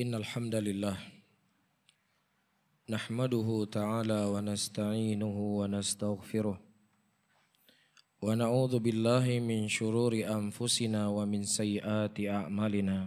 إن الحمد لله نحمده تعالى ونستعينه ونستغفره ونعوذ بالله من شرور أنفسنا ومن سيئات أعمالنا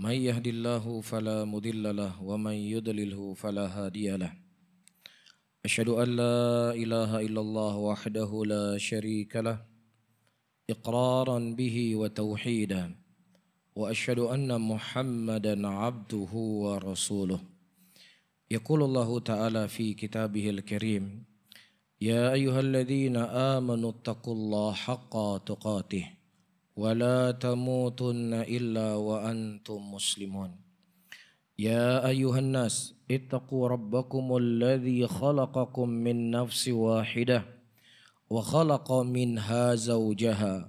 من يهد الله فلا مضل له ومن يضلله فلا هادي له أشهد أن لا إله إلا الله وحده لا شريك له إقرارا به وتوحيدا واشهد ان محمدا عبده ورسوله يقول الله تعالى في كتابه الكريم يا ايها الذين امنوا اتقوا الله حق تقاته ولا تموتن الا وانتم مسلمون يا ايها الناس اتقوا ربكم الذي خلقكم من نفس واحده وخلق منها زوجها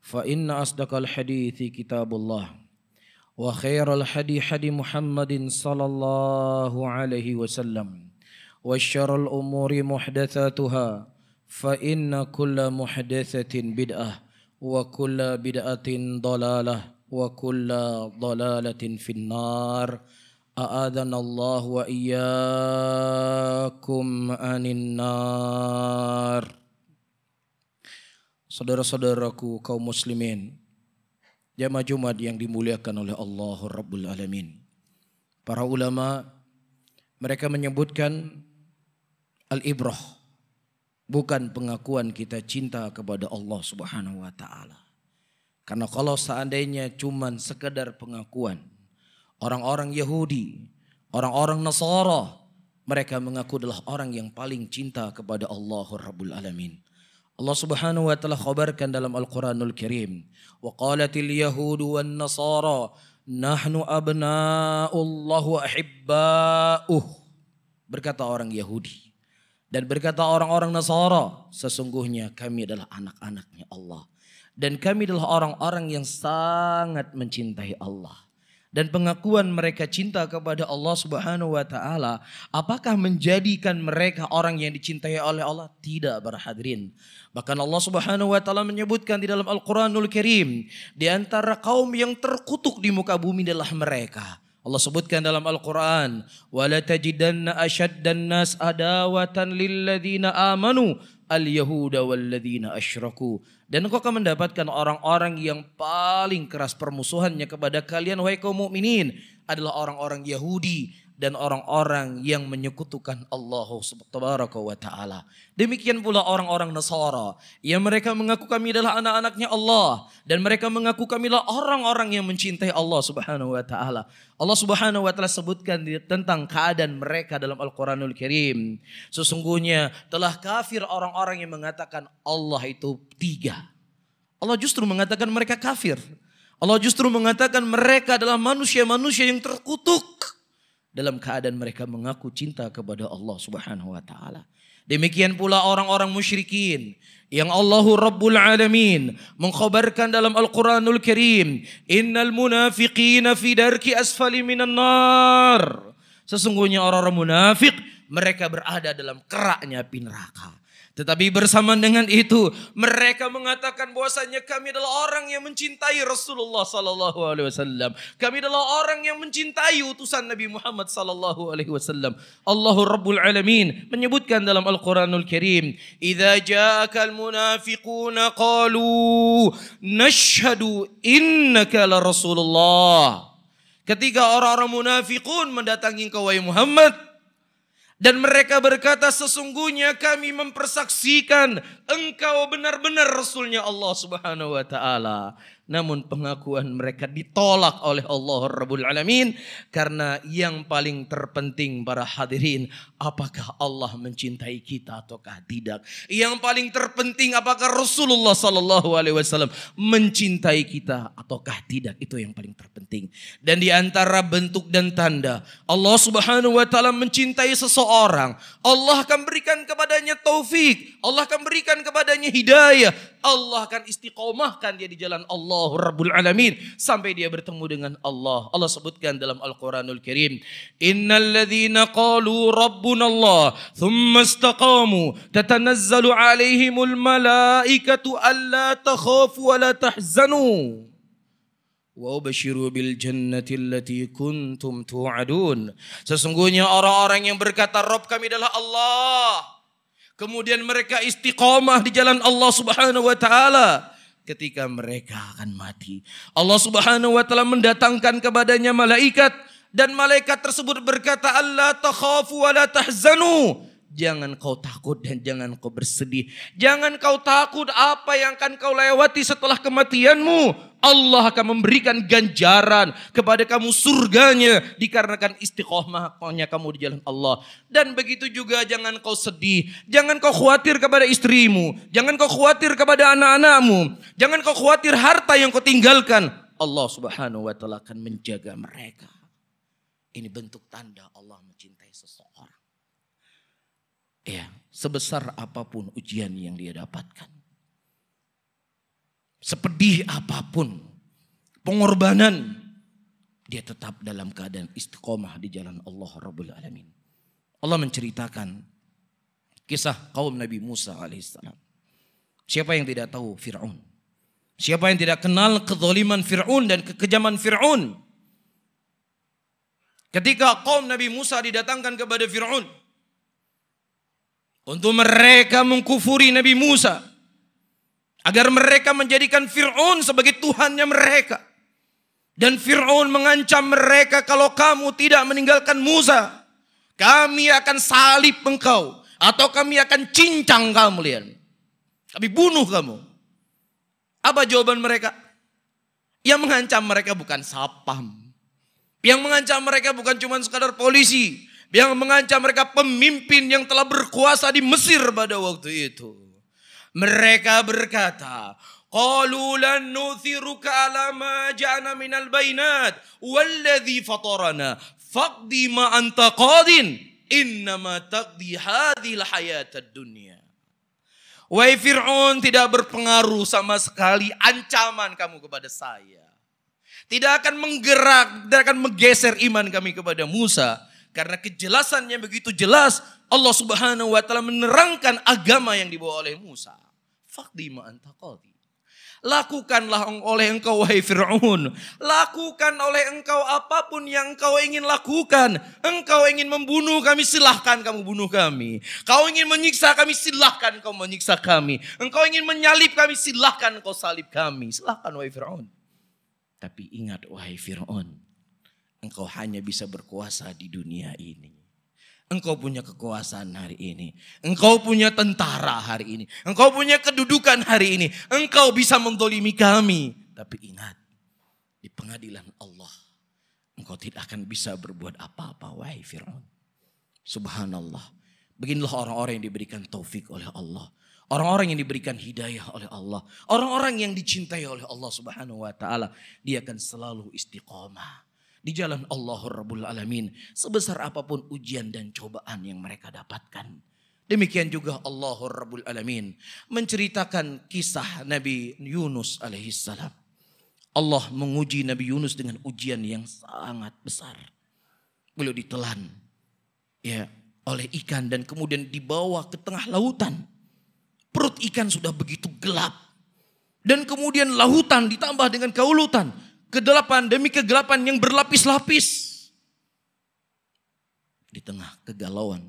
فإن أصدق الحديث كتاب الله وخير الحدي حدي محمد صلى الله عليه وسلم وشر الأمور محدثاتها فإن كل محدثة بدعة وكل بدعة ضلالة وكل ضلالة في النار أعاذنا الله وإياكم عن النار saudara-saudaraku kaum muslimin, jamaah Jumat yang dimuliakan oleh Allah Rabbul Alamin. Para ulama mereka menyebutkan al-ibrah bukan pengakuan kita cinta kepada Allah Subhanahu wa taala. Karena kalau seandainya cuman sekedar pengakuan orang-orang Yahudi, orang-orang Nasara mereka mengaku adalah orang yang paling cinta kepada Allah Rabbul Alamin. Allah Subhanahu wa taala khabarkan dalam Al-Qur'anul Karim, "Wa qalatil yahudu wan nasara nahnu abna'ullahu wa ahibba'uh." Berkata orang Yahudi dan berkata orang-orang Nasara, sesungguhnya kami adalah anak-anaknya Allah dan kami adalah orang-orang yang sangat mencintai Allah dan pengakuan mereka cinta kepada Allah Subhanahu wa taala, apakah menjadikan mereka orang yang dicintai oleh Allah? Tidak berhadirin. Bahkan Allah Subhanahu wa taala menyebutkan di dalam Al-Qur'anul Karim, di antara kaum yang terkutuk di muka bumi adalah mereka. Allah sebutkan dalam Al-Qur'an, wala tajidanna asyaddan nas adawatan lilladzina amanu al-yahuda walladzina asyraku. Dan engkau akan mendapatkan orang-orang yang paling keras permusuhannya kepada kalian wahai kaum mukminin adalah orang-orang Yahudi dan orang-orang yang menyekutukan Allah Subhanahu wa taala. Demikian pula orang-orang Nasara yang mereka mengaku kami adalah anak-anaknya Allah, dan mereka mengaku kamilah orang-orang yang mencintai Allah Subhanahu wa taala. Allah Subhanahu wa taala sebutkan tentang keadaan mereka dalam Al-Qur'anul Karim. Sesungguhnya telah kafir orang-orang yang mengatakan Allah itu tiga. Allah justru mengatakan mereka kafir. Allah justru mengatakan mereka adalah manusia-manusia yang terkutuk dalam keadaan mereka mengaku cinta kepada Allah Subhanahu wa taala. Demikian pula orang-orang musyrikin yang Allahu Rabbul Alamin mengkhabarkan dalam Al-Quranul Karim innal munafiqina fi darki asfali minan nar sesungguhnya orang-orang munafik mereka berada dalam keraknya api neraka tetapi bersama dengan itu mereka mengatakan bahwasanya kami adalah orang yang mencintai Rasulullah sallallahu alaihi wasallam. Kami adalah orang yang mencintai utusan Nabi Muhammad sallallahu alaihi wasallam. Allahu Rabbul Alamin menyebutkan dalam Al-Qur'anul Karim, "Idza ja'aka al-munafiquna qalu nashhadu innaka la Rasulullah." Ketika orang-orang munafikun mendatangi kau Muhammad, dan mereka berkata sesungguhnya kami mempersaksikan engkau benar-benar Rasulnya Allah subhanahu wa ta'ala. Namun pengakuan mereka ditolak oleh Allah Rabbul Alamin. Karena yang paling terpenting para hadirin. Apakah Allah mencintai kita ataukah tidak. Yang paling terpenting apakah Rasulullah Sallallahu Alaihi Wasallam mencintai kita ataukah tidak. Itu yang paling terpenting. Dan di antara bentuk dan tanda. Allah Subhanahu Wa Taala mencintai seseorang. Allah akan berikan kepadanya taufik. Allah akan berikan kepadanya hidayah. Allah akan istiqomahkan dia di jalan Allah Allahu Rabbul Alamin sampai dia bertemu dengan Allah. Allah sebutkan dalam Al-Qur'anul Karim, "Innal ladzina qalu rabbuna Allah, thumma istaqamu, tatanazzalu 'alaihimul malaikatu alla takhafu wa la tahzanu." وَبَشِرُوا بِالْجَنَّةِ الَّتِي كُنْتُمْ تُوْعَدُونَ Sesungguhnya orang-orang yang berkata, Rob kami adalah Allah. Kemudian mereka istiqamah di jalan Allah subhanahu wa ta'ala. ketika mereka akan mati. Allah Subhanahu wa taala mendatangkan kepadanya malaikat dan malaikat tersebut berkata Allah takhafu wa la tahzanu. Jangan kau takut dan jangan kau bersedih. Jangan kau takut apa yang akan kau lewati setelah kematianmu. Allah akan memberikan ganjaran kepada kamu surganya dikarenakan istiqomahnya kamu di jalan Allah. Dan begitu juga jangan kau sedih, jangan kau khawatir kepada istrimu, jangan kau khawatir kepada anak-anakmu, jangan kau khawatir harta yang kau tinggalkan. Allah Subhanahu wa taala akan menjaga mereka. Ini bentuk tanda Allah mencintai seseorang. Ya, sebesar apapun ujian yang dia dapatkan sepedih apapun, pengorbanan, dia tetap dalam keadaan istiqomah di jalan Allah Rabbul Alamin. Allah menceritakan kisah kaum Nabi Musa alaihissalam. Siapa yang tidak tahu Fir'aun? Siapa yang tidak kenal kezoliman Fir'aun dan kekejaman Fir'aun? Ketika kaum Nabi Musa didatangkan kepada Fir'aun. Untuk mereka mengkufuri Nabi Musa agar mereka menjadikan Fir'aun sebagai Tuhannya mereka. Dan Fir'aun mengancam mereka kalau kamu tidak meninggalkan Musa, kami akan salib engkau atau kami akan cincang kamu lihat Kami bunuh kamu. Apa jawaban mereka? Yang mengancam mereka bukan sapam. Yang mengancam mereka bukan cuma sekadar polisi. Yang mengancam mereka pemimpin yang telah berkuasa di Mesir pada waktu itu. Mereka berkata, Qalu lan nuthiruka ala ma ja'ana minal bainat walladhi fatarana faqdi innama taqdi hadhil hayatad dunya. Wahai tidak berpengaruh sama sekali ancaman kamu kepada saya. Tidak akan menggerak, tidak akan menggeser iman kami kepada Musa. Karena kejelasannya begitu jelas Allah Subhanahu wa taala menerangkan agama yang dibawa oleh Musa. Faqdi ma Lakukanlah oleh engkau wahai Fir'aun. Lakukan oleh engkau apapun yang engkau ingin lakukan. Engkau ingin membunuh kami, silahkan kamu bunuh kami. Kau ingin menyiksa kami, silahkan kau menyiksa kami. Engkau ingin menyalib kami, silahkan kau salib kami. Silahkan wahai Fir'aun. Tapi ingat wahai Fir'aun. Engkau hanya bisa berkuasa di dunia ini. Engkau punya kekuasaan hari ini. Engkau punya tentara hari ini. Engkau punya kedudukan hari ini. Engkau bisa mendolimi kami. Tapi ingat, di pengadilan Allah, engkau tidak akan bisa berbuat apa-apa. Wahai Fir'aun. Subhanallah. Beginilah orang-orang yang diberikan taufik oleh Allah. Orang-orang yang diberikan hidayah oleh Allah. Orang-orang yang dicintai oleh Allah subhanahu wa ta'ala. Dia akan selalu istiqomah di jalan Allah Rabbul Alamin sebesar apapun ujian dan cobaan yang mereka dapatkan. Demikian juga Allah Rabbul Alamin menceritakan kisah Nabi Yunus alaihissalam. Allah menguji Nabi Yunus dengan ujian yang sangat besar. Beliau ditelan ya oleh ikan dan kemudian dibawa ke tengah lautan. Perut ikan sudah begitu gelap. Dan kemudian lautan ditambah dengan kaulutan Kegelapan demi kegelapan yang berlapis-lapis. Di tengah kegalauan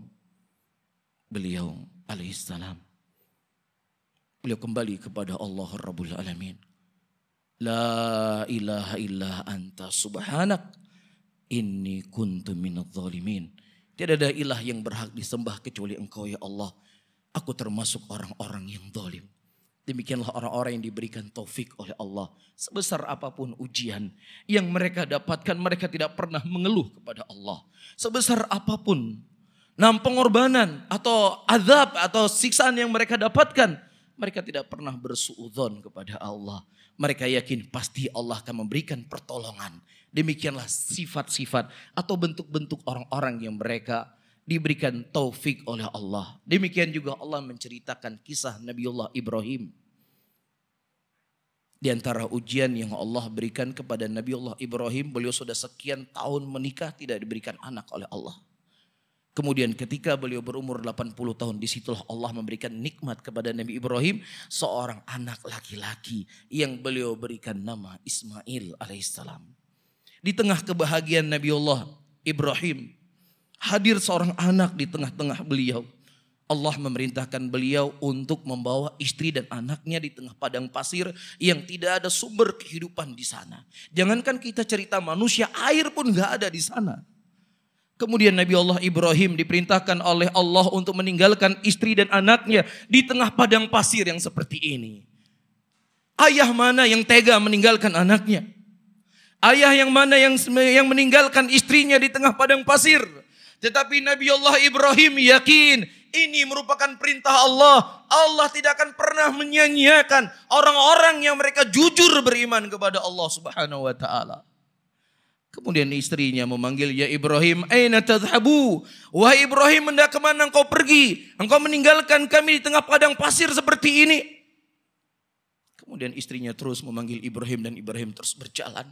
beliau alaihissalam. Beliau kembali kepada Allah Rabbul Alamin. La ilaha illa anta subhanak inni kuntu minadh zalimin. Tidak ada ilah yang berhak disembah kecuali engkau ya Allah. Aku termasuk orang-orang yang zalim. Demikianlah orang-orang yang diberikan taufik oleh Allah. Sebesar apapun ujian yang mereka dapatkan, mereka tidak pernah mengeluh kepada Allah. Sebesar apapun nam pengorbanan atau azab atau siksaan yang mereka dapatkan, mereka tidak pernah bersuudzon kepada Allah. Mereka yakin pasti Allah akan memberikan pertolongan. Demikianlah sifat-sifat atau bentuk-bentuk orang-orang yang mereka diberikan taufik oleh Allah. Demikian juga Allah menceritakan kisah Nabiullah Ibrahim di antara ujian yang Allah berikan kepada Nabi Allah Ibrahim, beliau sudah sekian tahun menikah tidak diberikan anak oleh Allah. Kemudian ketika beliau berumur 80 tahun, disitulah Allah memberikan nikmat kepada Nabi Ibrahim, seorang anak laki-laki yang beliau berikan nama Ismail alaihissalam. Di tengah kebahagiaan Nabi Allah Ibrahim, hadir seorang anak di tengah-tengah beliau. Allah memerintahkan beliau untuk membawa istri dan anaknya di tengah padang pasir yang tidak ada sumber kehidupan di sana. Jangankan kita cerita manusia, air pun nggak ada di sana. Kemudian Nabi Allah Ibrahim diperintahkan oleh Allah untuk meninggalkan istri dan anaknya di tengah padang pasir yang seperti ini. Ayah mana yang tega meninggalkan anaknya? Ayah yang mana yang yang meninggalkan istrinya di tengah padang pasir? Tetapi Nabi Allah Ibrahim yakin ini merupakan perintah Allah. Allah tidak akan pernah menyanyiakan orang-orang yang mereka jujur beriman kepada Allah Subhanahu wa taala. Kemudian istrinya memanggil, "Ya Ibrahim, aina tadhhabu?" Wahai Ibrahim, hendak kemana engkau pergi? Engkau meninggalkan kami di tengah padang pasir seperti ini. Kemudian istrinya terus memanggil Ibrahim dan Ibrahim terus berjalan.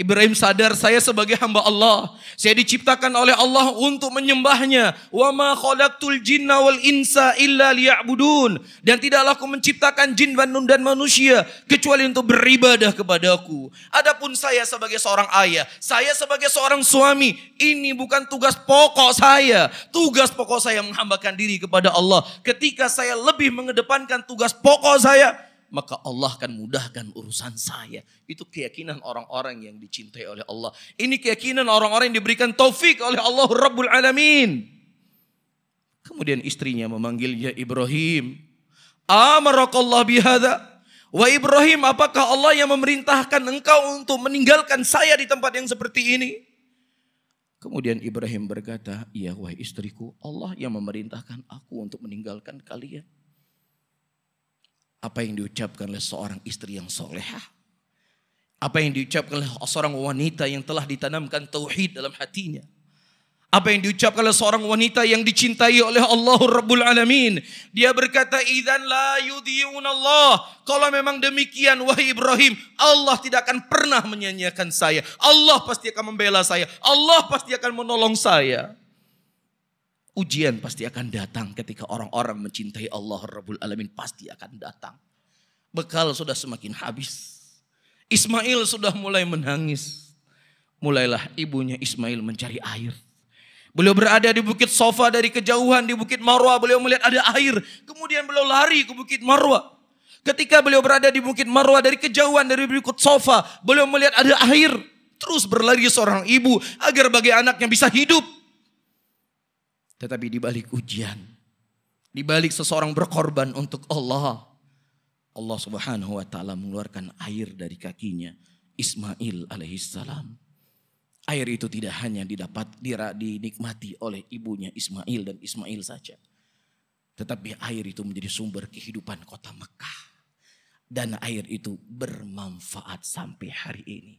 Ibrahim sadar saya sebagai hamba Allah. Saya diciptakan oleh Allah untuk menyembahnya. Wa ma khalaqtul jinna wal insa illa liya'budun. Dan tidaklah aku menciptakan jin dan dan manusia kecuali untuk beribadah kepadaku. Adapun saya sebagai seorang ayah, saya sebagai seorang suami, ini bukan tugas pokok saya. Tugas pokok saya menghambakan diri kepada Allah. Ketika saya lebih mengedepankan tugas pokok saya, maka Allah akan mudahkan urusan saya. Itu keyakinan orang-orang yang dicintai oleh Allah. Ini keyakinan orang-orang yang diberikan taufik oleh Allah Rabbul Alamin. Kemudian istrinya memanggilnya Ibrahim. Amarakallah bihada. Wa Ibrahim apakah Allah yang memerintahkan engkau untuk meninggalkan saya di tempat yang seperti ini? Kemudian Ibrahim berkata, ya wahai istriku Allah yang memerintahkan aku untuk meninggalkan kalian apa yang diucapkan oleh seorang istri yang soleha. Apa yang diucapkan oleh seorang wanita yang telah ditanamkan tauhid dalam hatinya. Apa yang diucapkan oleh seorang wanita yang dicintai oleh Allah Rabbul Alamin. Dia berkata, Idan la Allah. Kalau memang demikian, wahai Ibrahim, Allah tidak akan pernah menyanyiakan saya. Allah pasti akan membela saya. Allah pasti akan menolong saya. Ujian pasti akan datang ketika orang-orang mencintai Allah Rabbul Alamin pasti akan datang. Bekal sudah semakin habis. Ismail sudah mulai menangis. Mulailah ibunya Ismail mencari air. Beliau berada di bukit sofa dari kejauhan di bukit Marwa. Beliau melihat ada air. Kemudian beliau lari ke bukit Marwa. Ketika beliau berada di bukit Marwa dari kejauhan dari bukit sofa. Beliau melihat ada air. Terus berlari seorang ibu agar bagi anaknya bisa hidup. Tetapi di balik ujian, di balik seseorang berkorban untuk Allah, Allah Subhanahu wa taala mengeluarkan air dari kakinya Ismail alaihissalam. Air itu tidak hanya didapat dinikmati oleh ibunya Ismail dan Ismail saja. Tetapi air itu menjadi sumber kehidupan kota Mekah. Dan air itu bermanfaat sampai hari ini.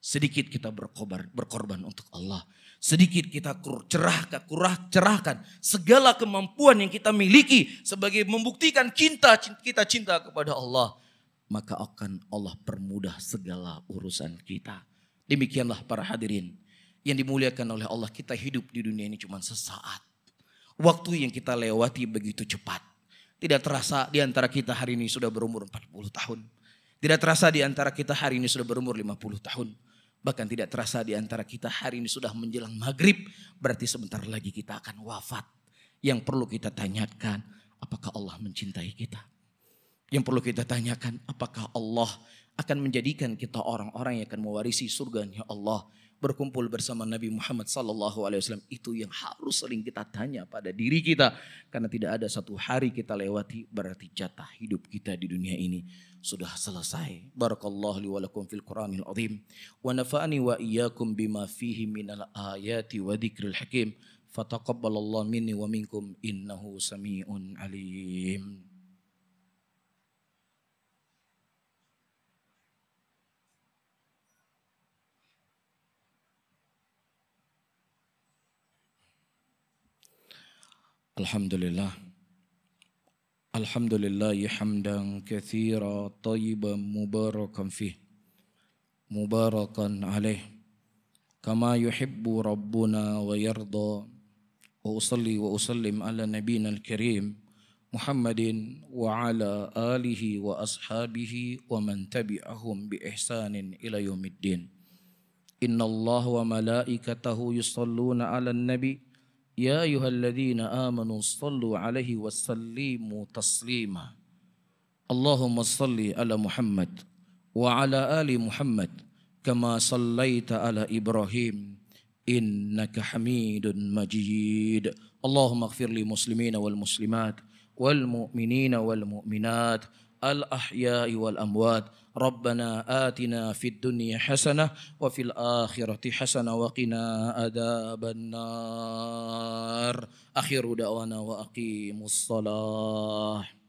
Sedikit kita berkorban, berkorban untuk Allah. Sedikit kita cerahkan, kurah, cerahkan segala kemampuan yang kita miliki sebagai membuktikan cinta kita cinta kepada Allah. Maka akan Allah permudah segala urusan kita. Demikianlah para hadirin yang dimuliakan oleh Allah. Kita hidup di dunia ini cuma sesaat. Waktu yang kita lewati begitu cepat. Tidak terasa di antara kita hari ini sudah berumur 40 tahun. Tidak terasa di antara kita hari ini sudah berumur 50 tahun. Bahkan tidak terasa di antara kita hari ini sudah menjelang maghrib. Berarti sebentar lagi kita akan wafat. Yang perlu kita tanyakan, apakah Allah mencintai kita? Yang perlu kita tanyakan, apakah Allah akan menjadikan kita orang-orang yang akan mewarisi surganya Allah? berkumpul bersama Nabi Muhammad sallallahu alaihi wasallam itu yang harus sering kita tanya pada diri kita karena tidak ada satu hari kita lewati berarti jatah hidup kita di dunia ini sudah selesai. Barakallahu li wa fil Qur'anil azim wa nafa'ani wa iyyakum bima fihi minal ayati wa dzikril hakim. Fataqabbalallahu minni wa minkum innahu samiun alim. الحمد لله الحمد لله حمدا كثيرا طيبا مباركا فيه مباركا عليه كما يحب ربنا ويرضى وأصلي وأسلم على نبينا الكريم محمد وعلى آله وأصحابه ومن تبعهم بإحسان إلى يوم الدين إن الله وملائكته يصلون على النبي يا أيها الذين آمنوا صلوا عليه وسلموا تسليما اللهم صل على محمد وعلى آل محمد كما صليت على إبراهيم إنك حميد مجيد اللهم اغفر للمسلمين والمسلمات والمؤمنين والمؤمنات الأحياء والأموات ربنا آتنا في الدنيا حسنة وفي الآخرة حسنة وقنا عذاب النار أخر دعوانا وأقيم الصلاة